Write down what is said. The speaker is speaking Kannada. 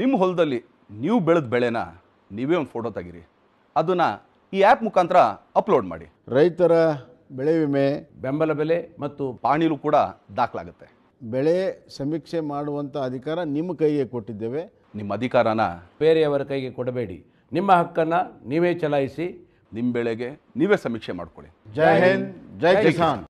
ನಿಮ್ಮ ಹೊಲದಲ್ಲಿ ನೀವು ಬೆಳೆದ ಬೆಳೆನ ನೀವೇ ಒಂದು ಫೋಟೋ ತೆಗೀರಿ ಅದನ್ನು ಈ ಆ್ಯಪ್ ಮುಖಾಂತರ ಅಪ್ಲೋಡ್ ಮಾಡಿ ರೈತರ ಬೆಳೆ ವಿಮೆ ಬೆಂಬಲ ಬೆಲೆ ಮತ್ತು ಪಾಣಿಲು ಕೂಡ ದಾಖಲಾಗುತ್ತೆ ಬೆಳೆ ಸಮೀಕ್ಷೆ ಮಾಡುವಂಥ ಅಧಿಕಾರ ನಿಮ್ಮ ಕೈಗೆ ಕೊಟ್ಟಿದ್ದೇವೆ ನಿಮ್ಮ ಅಧಿಕಾರನ ಬೇರೆಯವರ ಕೈಗೆ ಕೊಡಬೇಡಿ ನಿಮ್ಮ ಹಕ್ಕನ್ನು ನೀವೇ ಚಲಾಯಿಸಿ ನಿಮ್ಮ ಬೆಳೆಗೆ ನೀವೇ ಸಮೀಕ್ಷೆ ಮಾಡಿಕೊಳ್ಳಿ ಜೈ ಹಿಂದ್ ಜೈ ಕಿಸಾನ್